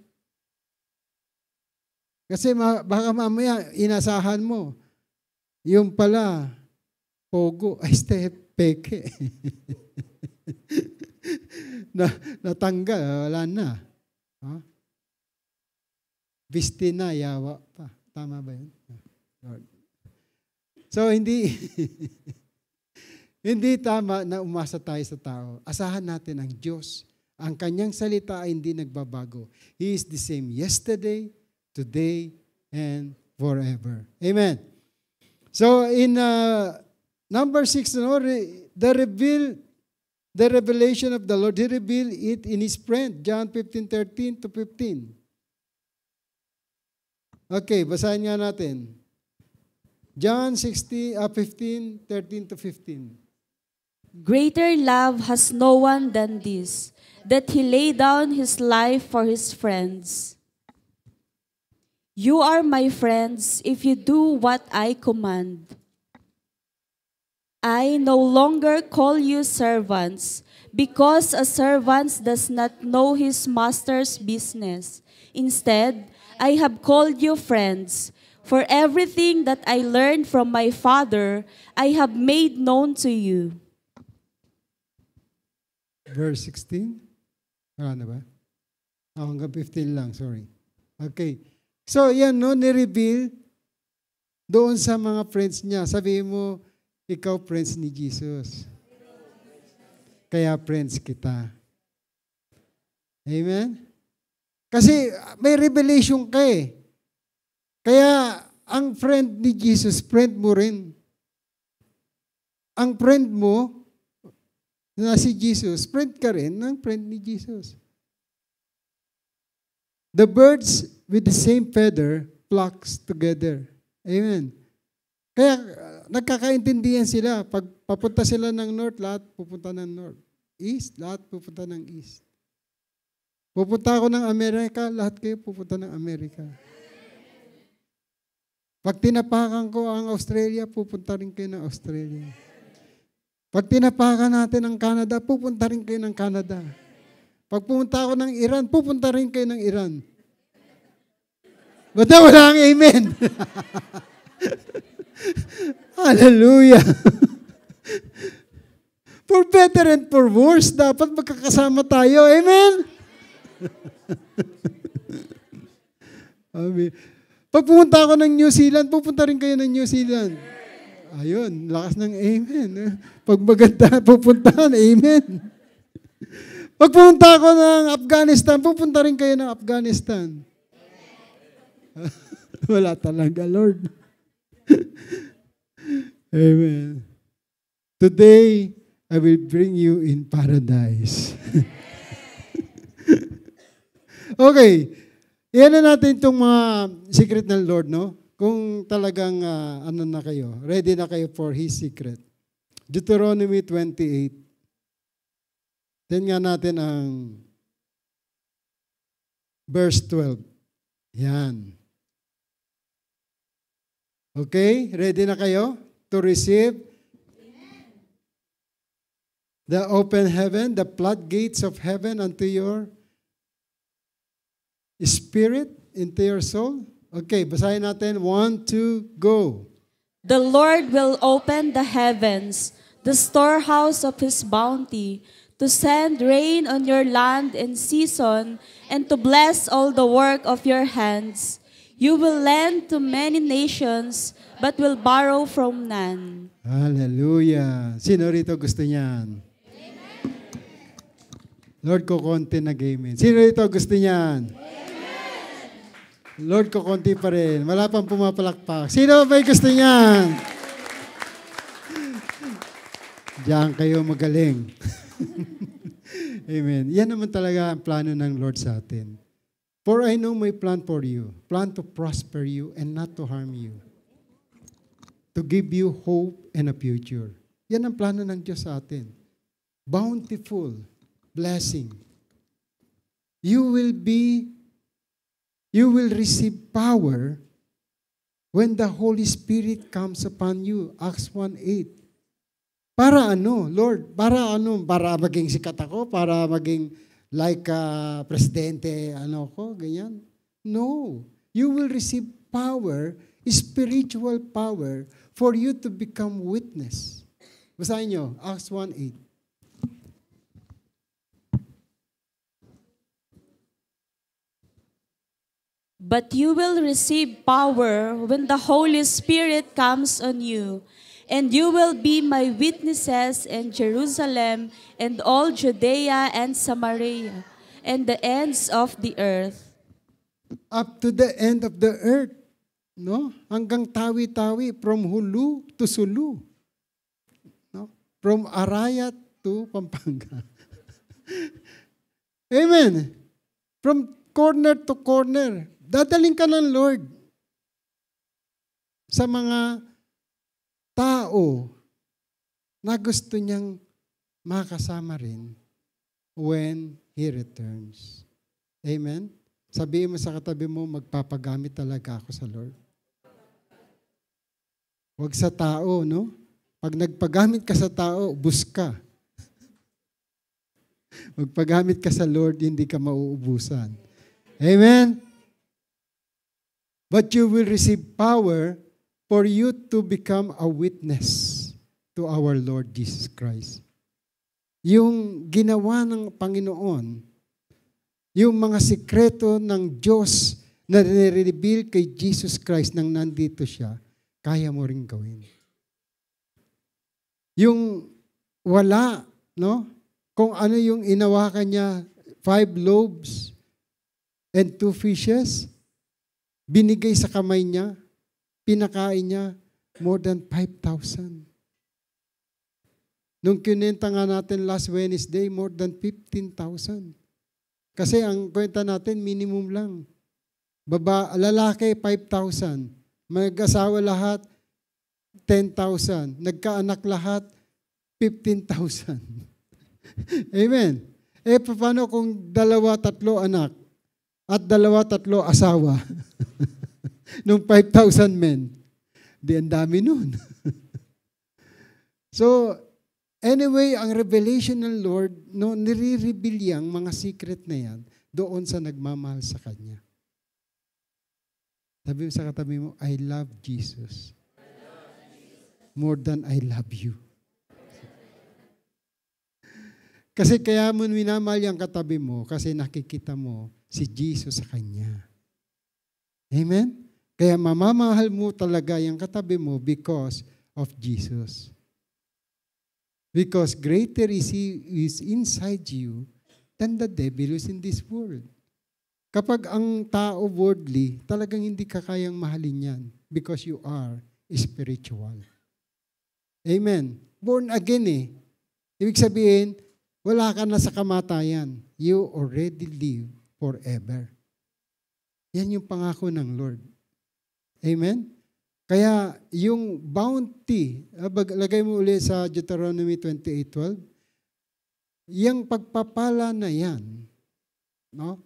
Kasi ma- baka mamaya inasahan mo, yung pala, pogo, *laughs* ay step, peke. *laughs* na, natanggal, ah, wala na. Ha? Bisti na, yawa pa. Tama ba yun? Ah, Lord. So, hindi, *laughs* hindi tama na umasa tayo sa tao. Asahan natin ang Diyos. Ang kanyang salita ay hindi nagbabago. He is the same yesterday, today, and forever. Amen. So, in uh, number six, no, the revealed the revelation of the Lord. He revealed it in his friend, John 15:13 to 15. Okay, basahin nga natin. John 16, uh, 15, 13 to 15. Greater love has no one than this, that he lay down his life for his friends. You are my friends if you do what I command. I no longer call you servants, because a servant does not know his master's business. Instead, I have called you friends, for everything that I learned from my Father, I have made known to you. Verse 16? Wala na ba? Oh, hanggang 15 lang, sorry. Okay. So, yan, no, ni-reveal doon sa mga friends niya. Sabi mo, ikaw friends ni Jesus. Kaya friends kita. Amen? Kasi may revelation ka eh. Kaya ang friend ni Jesus, friend mo rin. Ang friend mo na si Jesus, friend ka rin ng friend ni Jesus. The birds with the same feather flocks together. Amen. Kaya nagkakaintindihan sila. Pag papunta sila ng north, lahat pupunta ng north. East, lahat pupunta ng east. Pupunta ako ng Amerika, lahat kayo pupunta ng Amerika. Pag tinapakan ko ang Australia, pupunta rin kayo ng Australia. Pag tinapakan natin ang Canada, pupunta rin kayo ng Canada. Pag pumunta ako ng Iran, pupunta rin kayo ng Iran. Ba't wala ang amen? *laughs* Hallelujah! *laughs* for better and for worse, dapat magkakasama tayo. Amen? *laughs* Amen. Pag pumunta ako ng New Zealand, pupunta rin kayo ng New Zealand. Ayun, lakas ng amen. Eh. Pag maganda, *laughs* pupuntahan, amen. Pag pumunta ako ng Afghanistan, pupunta rin kayo ng Afghanistan. Wala talaga, Lord. Amen. Today, I will bring you in paradise. *laughs* okay. Iyan na natin itong mga secret ng Lord, no? Kung talagang uh, ano na kayo, ready na kayo for His secret. Deuteronomy 28. Tingnan nga natin ang verse 12. Yan. Okay? Ready na kayo? to receive the open heaven, the floodgates of heaven unto your spirit, into your soul. Okay, basahin natin. One, two, go. The Lord will open the heavens, the storehouse of His bounty, to send rain on your land in season, and to bless all the work of your hands. You will lend to many nations, but will borrow from none. Hallelujah. Sino rito gusto niyan? Amen. Lord, ko konti na amen. Sino rito gusto niyan? Amen. Lord, ko konti pa rin. Wala pang pumapalakpak. Sino may gusto niyan? Diyan kayo magaling. *laughs* amen. Yan naman talaga ang plano ng Lord sa atin For I know my plan for you, plan to prosper you and not to harm you. To give you hope and a future. Yan ang plano ng Diyos sa atin. Bountiful blessing. You will be, you will receive power when the Holy Spirit comes upon you. Acts 1.8 Para ano, Lord? Para ano? Para maging sikat ako? Para maging like uh, presidente, ano ko, ganyan. No. You will receive power, spiritual power, for you to become witness. Basahin nyo, Acts 1.8. But you will receive power when the Holy Spirit comes on you, And you will be my witnesses in Jerusalem and all Judea and Samaria and the ends of the earth. Up to the end of the earth. No? Hanggang tawi-tawi from Hulu to Sulu. No? From Araya to Pampanga. *laughs* Amen. From corner to corner, dadaling ka ng Lord sa mga tao na gusto niyang makasama rin when He returns. Amen? Sabihin mo sa katabi mo, magpapagamit talaga ako sa Lord. Huwag sa tao, no? Pag nagpagamit ka sa tao, buska. *laughs* Magpagamit ka sa Lord, hindi ka mauubusan. Amen? But you will receive power for you to become a witness to our Lord Jesus Christ. Yung ginawa ng Panginoon, yung mga sikreto ng Diyos na nireveal kay Jesus Christ nang nandito siya, kaya mo rin gawin. Yung wala, no? Kung ano yung inawakan niya, five loaves and two fishes, binigay sa kamay niya, pinakain niya more than 5,000. Nung kinenta nga natin last Wednesday, more than 15,000. Kasi ang kwenta natin, minimum lang. Baba, lalaki, 5,000. Mag-asawa lahat, 10,000. Nagkaanak lahat, 15,000. *laughs* Amen. Eh, paano kung dalawa, tatlo anak at dalawa, tatlo asawa? *laughs* nung 5,000 men. Di ang dami nun. *laughs* so, anyway, ang revelation ng Lord, no, nire-reveal yang mga secret na yan doon sa nagmamahal sa Kanya. Sabi mo sa katabi mo, I love Jesus. More than I love you. Kasi kaya mo minamahal yung katabi mo kasi nakikita mo si Jesus sa kanya. Amen? Kaya mamamahal mo talaga yung katabi mo because of Jesus. Because greater is He is inside you than the devil is in this world. Kapag ang tao worldly, talagang hindi ka kayang mahalin yan because you are spiritual. Amen. Born again eh. Ibig sabihin, wala ka na sa kamatayan. You already live forever. Yan yung pangako ng Lord. Amen? Kaya yung bounty, ah, lagay mo uli sa Deuteronomy 28.12, yung pagpapala na yan, no?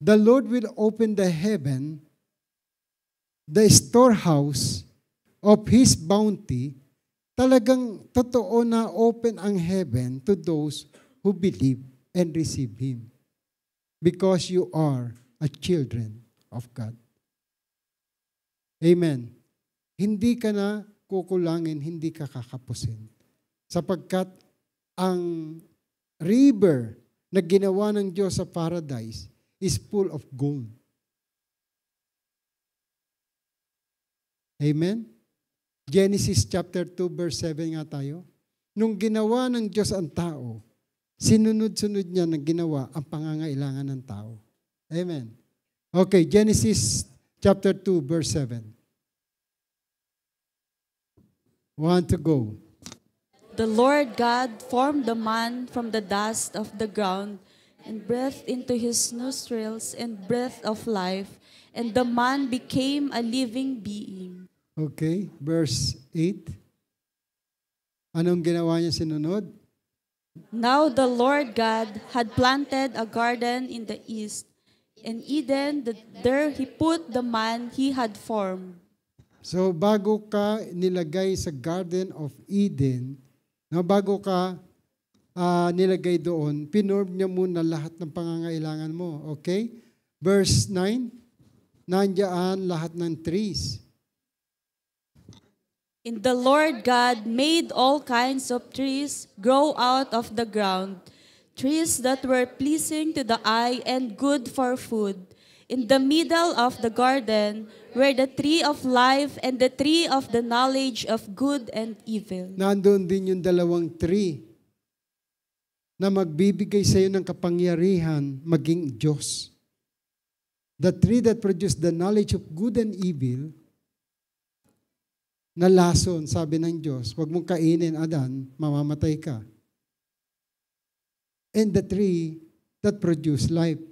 the Lord will open the heaven, the storehouse of His bounty, talagang totoo na open ang heaven to those who believe and receive Him. Because you are a children of God. Amen. Hindi ka na kukulangin, hindi ka kakapusin. Sapagkat ang river na ginawa ng Diyos sa paradise is full of gold. Amen? Genesis chapter 2 verse 7 nga tayo. Nung ginawa ng Diyos ang tao, sinunod-sunod niya na ginawa ang pangangailangan ng tao. Amen. Okay, Genesis chapter 2, verse 7. Want to go. The Lord God formed the man from the dust of the ground and breathed into his nostrils and breath of life, and the man became a living being. Okay, verse 8. Anong ginawa niya sinunod? Now the Lord God had planted a garden in the east, In Eden, the, there he put the man he had formed. So bago ka nilagay sa Garden of Eden, no, bago ka uh, nilagay doon, pinorm niya muna lahat ng pangangailangan mo. Okay? Verse 9, nandiyan lahat ng trees. In the Lord God made all kinds of trees grow out of the ground, trees that were pleasing to the eye and good for food. In the middle of the garden were the tree of life and the tree of the knowledge of good and evil. Nandun din yung dalawang tree na magbibigay sa iyo ng kapangyarihan maging Diyos. The tree that produced the knowledge of good and evil na lason, sabi ng Diyos, huwag mong kainin, Adan, mamamatay ka and the tree that produced life.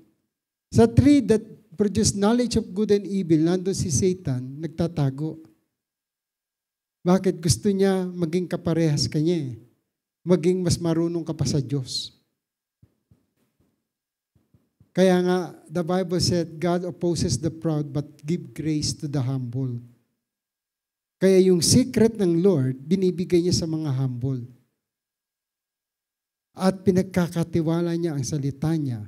Sa tree that produced knowledge of good and evil, nandun si Satan, nagtatago. Bakit gusto niya maging kaparehas kanya eh? Maging mas marunong ka pa sa Diyos. Kaya nga, the Bible said, God opposes the proud but give grace to the humble. Kaya yung secret ng Lord, binibigay niya sa mga humble at pinagkakatiwala niya ang salita niya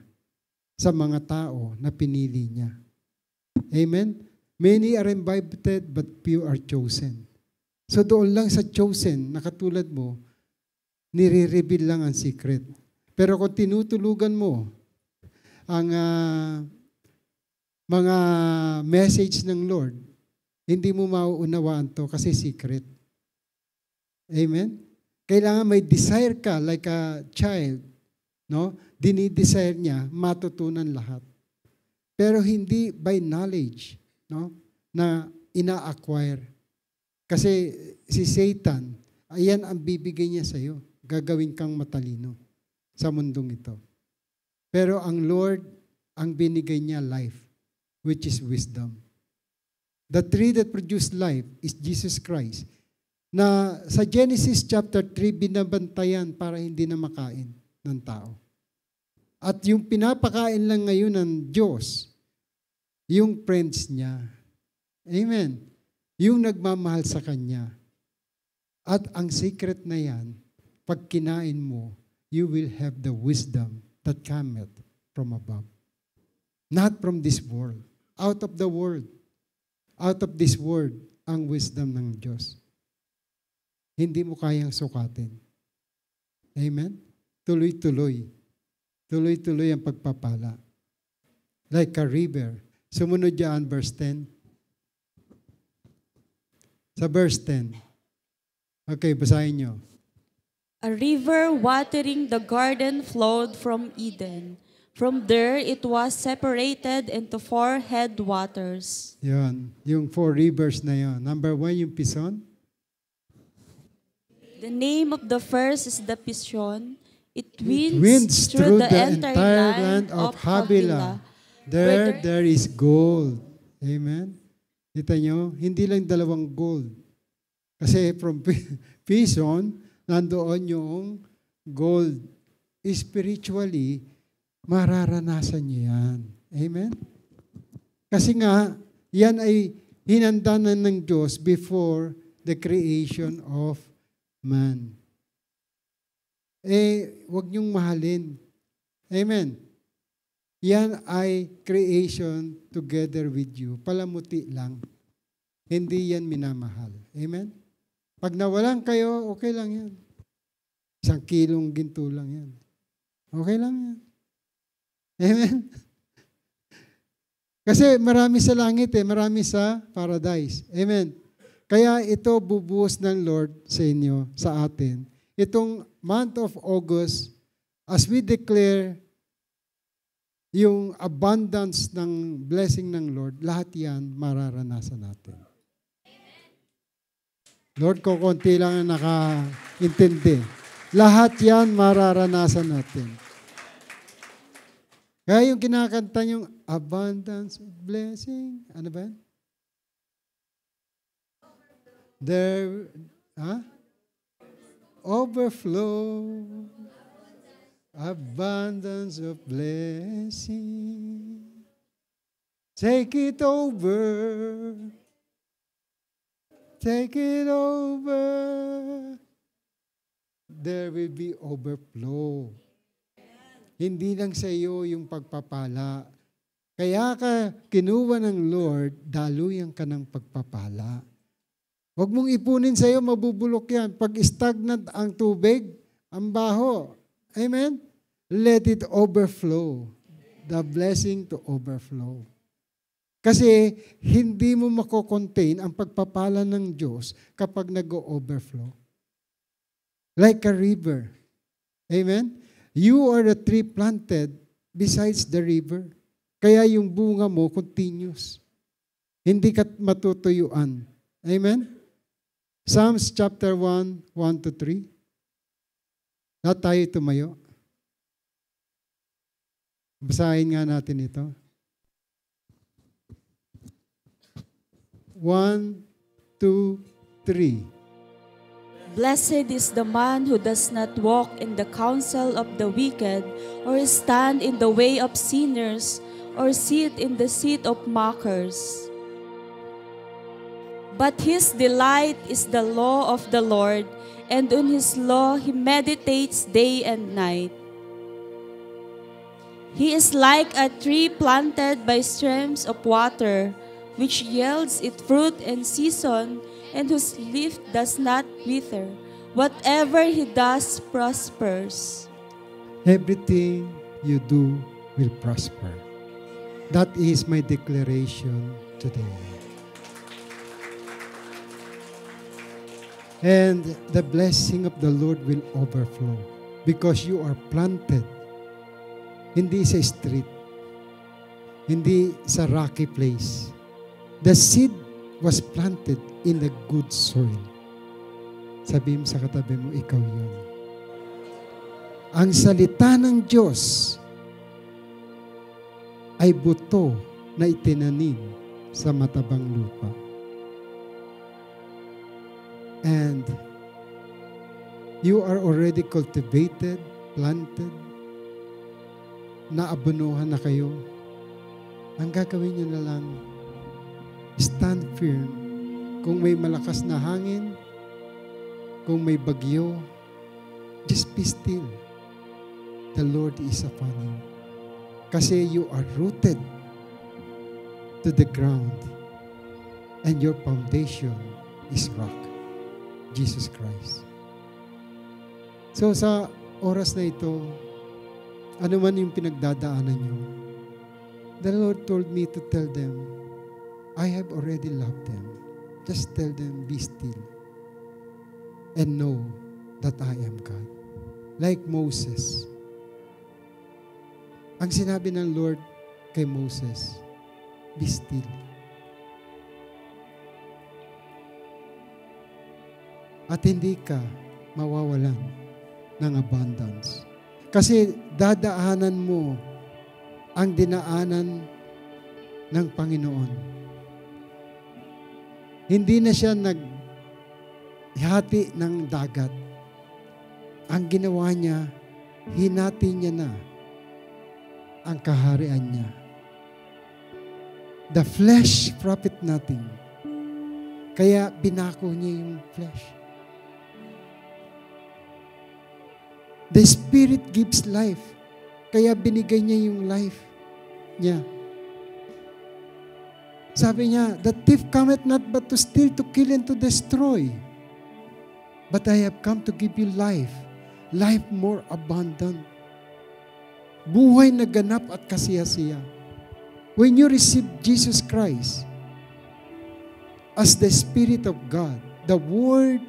sa mga tao na pinili niya. Amen? Many are invited but few are chosen. So doon lang sa chosen na katulad mo, nire-reveal lang ang secret. Pero kung tinutulugan mo ang uh, mga message ng Lord, hindi mo mauunawaan to kasi secret. Amen? Kailangan may desire ka like a child, no? Dini-desire niya, matutunan lahat. Pero hindi by knowledge, no? Na ina-acquire. Kasi si Satan, ayan ang bibigay niya sa iyo. Gagawin kang matalino sa mundong ito. Pero ang Lord, ang binigay niya life, which is wisdom. The tree that produced life is Jesus Christ na sa Genesis chapter 3 binabantayan para hindi na makain ng tao. At yung pinapakain lang ngayon ng Diyos, yung friends niya. Amen. Yung nagmamahal sa Kanya. At ang secret na yan, pag kinain mo, you will have the wisdom that cometh from above. Not from this world. Out of the world. Out of this world ang wisdom ng Diyos hindi mo kayang sukatin. Amen? Tuloy-tuloy. Tuloy-tuloy ang pagpapala. Like a river. Sumunod diyan, verse 10. Sa verse 10. Okay, basahin nyo. A river watering the garden flowed from Eden. From there, it was separated into four headwaters. Yan, yung four rivers na yon. Number one, yung Pison. The name of the first is the Pishon. It winds, it winds through, through the, the entire, entire land of Havilah. There, there is gold. Amen? Kita nyo, hindi lang dalawang gold. Kasi from *laughs* Pison, nandoon yung gold. Spiritually, mararanasan nyo yan. Amen? Kasi nga, yan ay hinanda na ng Diyos before the creation of man. Eh, wag niyong mahalin. Amen. Yan ay creation together with you. Palamuti lang. Hindi yan minamahal. Amen? Pag nawalan kayo, okay lang yan. Isang kilong ginto lang yan. Okay lang yan. Amen? *laughs* Kasi marami sa langit eh, marami sa paradise. Amen? Kaya ito bubuhos ng Lord sa inyo, sa atin. Itong month of August, as we declare yung abundance ng blessing ng Lord, lahat yan mararanasan natin. Lord, ko konti lang ang nakaintindi. Lahat yan mararanasan natin. Kaya yung kinakanta yung abundance of blessing, ano ba yan? There, huh? Overflow, abundance of blessing. Take it over. Take it over. There will be overflow. Hindi lang sa iyo yung pagpapala. Kaya ka kinuha ng Lord, daluyan ka ng pagpapala. Huwag mong ipunin sa iyo, mabubulok yan. Pag stagnant ang tubig, ang baho. Amen? Let it overflow. The blessing to overflow. Kasi hindi mo makocontain ang pagpapala ng Diyos kapag nag-overflow. Like a river. Amen? You are a tree planted besides the river. Kaya yung bunga mo continuous. Hindi ka matutuyuan. Amen? Psalms chapter 1, 1 to 3. Lahat tayo tumayo. Basahin nga natin ito. 1, 2, 3. Blessed is the man who does not walk in the counsel of the wicked, or stand in the way of sinners, or sit in the seat of mockers. But his delight is the law of the Lord, and on his law he meditates day and night. He is like a tree planted by streams of water, which yields its fruit in season, and whose leaf does not wither. Whatever he does prospers. Everything you do will prosper. That is my declaration today. And the blessing of the Lord will overflow because you are planted. Hindi sa street. Hindi sa rocky place. The seed was planted in the good soil. Sabihin sa katabi mo, ikaw yun. Ang salita ng Diyos ay buto na itinanim sa matabang lupa And you are already cultivated, planted, naabunuhan na kayo. Ang gagawin nyo na lang, stand firm. Kung may malakas na hangin, kung may bagyo, just be still. The Lord is upon you. Kasi you are rooted to the ground and your foundation is rock. Jesus Christ. So sa oras na ito, anuman yung pinagdadaanan nyo, the Lord told me to tell them, I have already loved them. Just tell them, be still and know that I am God. Like Moses. Ang sinabi ng Lord kay Moses, be still at hindi ka mawawalan ng abundance. Kasi dadaanan mo ang dinaanan ng Panginoon. Hindi na siya naghati ng dagat. Ang ginawa niya, hinati niya na ang kaharian niya. The flesh profit nothing. Kaya binako niya yung flesh. The Spirit gives life. Kaya binigay niya yung life niya. Sabi niya, the thief cometh not but to steal, to kill, and to destroy. But I have come to give you life, life more abundant. Buhay na ganap at kasiyasiya. When you receive Jesus Christ as the Spirit of God, the Word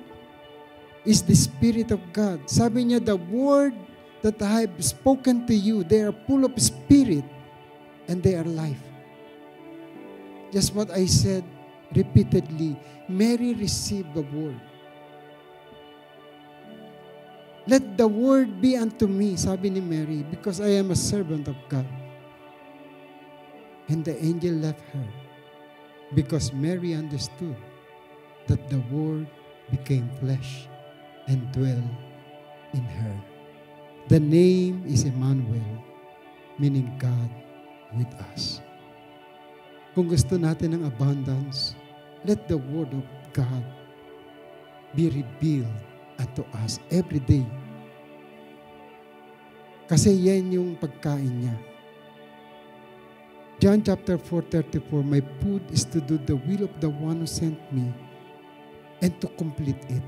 is the Spirit of God. Sabi niya, the word that I have spoken to you, they are full of spirit and they are life. Just what I said repeatedly, Mary received the word. Let the word be unto me, sabi ni Mary, because I am a servant of God. And the angel left her because Mary understood that the word became flesh and dwell in her. The name is Emmanuel, meaning God with us. Kung gusto natin ng abundance, let the Word of God be revealed unto us every day. Kasi yan yung pagkain niya. John chapter 4:34 My food is to do the will of the one who sent me and to complete it.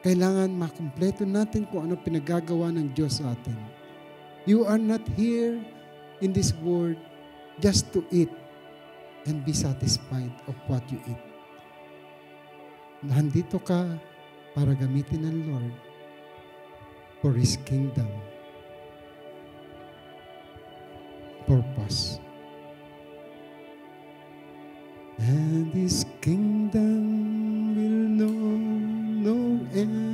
Kailangan makumpleto natin kung ano pinagagawa ng Diyos sa atin. You are not here in this world just to eat and be satisfied of what you eat. Nandito ka para gamitin ng Lord for His kingdom purpose. And His kingdom in